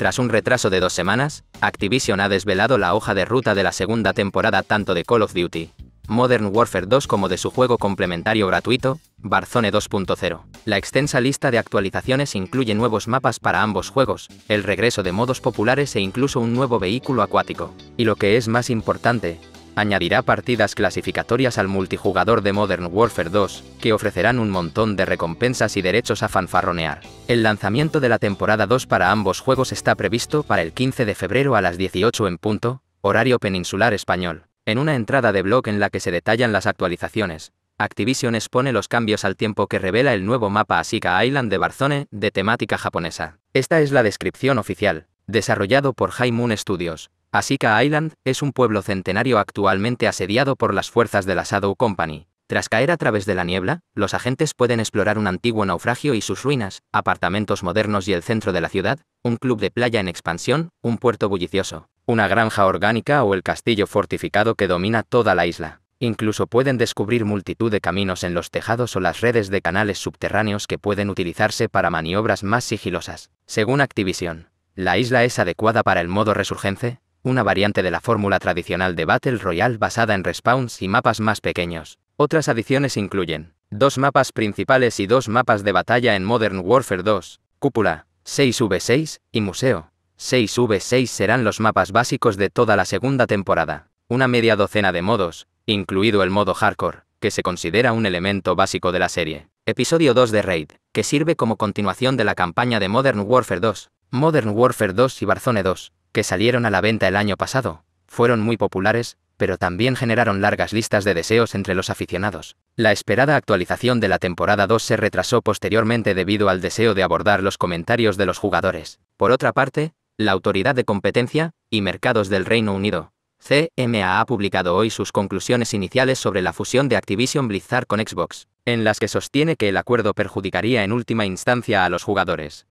Tras un retraso de dos semanas, Activision ha desvelado la hoja de ruta de la segunda temporada tanto de Call of Duty, Modern Warfare 2 como de su juego complementario gratuito, Barzone 2.0. La extensa lista de actualizaciones incluye nuevos mapas para ambos juegos, el regreso de modos populares e incluso un nuevo vehículo acuático. Y lo que es más importante, añadirá partidas clasificatorias al multijugador de Modern Warfare 2, que ofrecerán un montón de recompensas y derechos a fanfarronear. El lanzamiento de la temporada 2 para ambos juegos está previsto para el 15 de febrero a las 18 en punto, horario peninsular español. En una entrada de blog en la que se detallan las actualizaciones, Activision expone los cambios al tiempo que revela el nuevo mapa Asika Island de Barzone, de temática japonesa. Esta es la descripción oficial, desarrollado por High Studios, Asika Island es un pueblo centenario actualmente asediado por las fuerzas de la Shadow Company. Tras caer a través de la niebla, los agentes pueden explorar un antiguo naufragio y sus ruinas, apartamentos modernos y el centro de la ciudad, un club de playa en expansión, un puerto bullicioso, una granja orgánica o el castillo fortificado que domina toda la isla. Incluso pueden descubrir multitud de caminos en los tejados o las redes de canales subterráneos que pueden utilizarse para maniobras más sigilosas. Según Activision, ¿la isla es adecuada para el modo resurgente, una variante de la fórmula tradicional de Battle Royale basada en respawns y mapas más pequeños. Otras adiciones incluyen dos mapas principales y dos mapas de batalla en Modern Warfare 2, Cúpula 6v6 y Museo 6v6 serán los mapas básicos de toda la segunda temporada. Una media docena de modos, incluido el modo hardcore, que se considera un elemento básico de la serie. Episodio 2 de Raid, que sirve como continuación de la campaña de Modern Warfare 2, Modern Warfare 2 y Barzone 2, que salieron a la venta el año pasado, fueron muy populares, pero también generaron largas listas de deseos entre los aficionados. La esperada actualización de la temporada 2 se retrasó posteriormente debido al deseo de abordar los comentarios de los jugadores. Por otra parte, la Autoridad de Competencia y Mercados del Reino Unido, CMA, ha publicado hoy sus conclusiones iniciales sobre la fusión de Activision Blizzard con Xbox, en las que sostiene que el acuerdo perjudicaría en última instancia a los jugadores.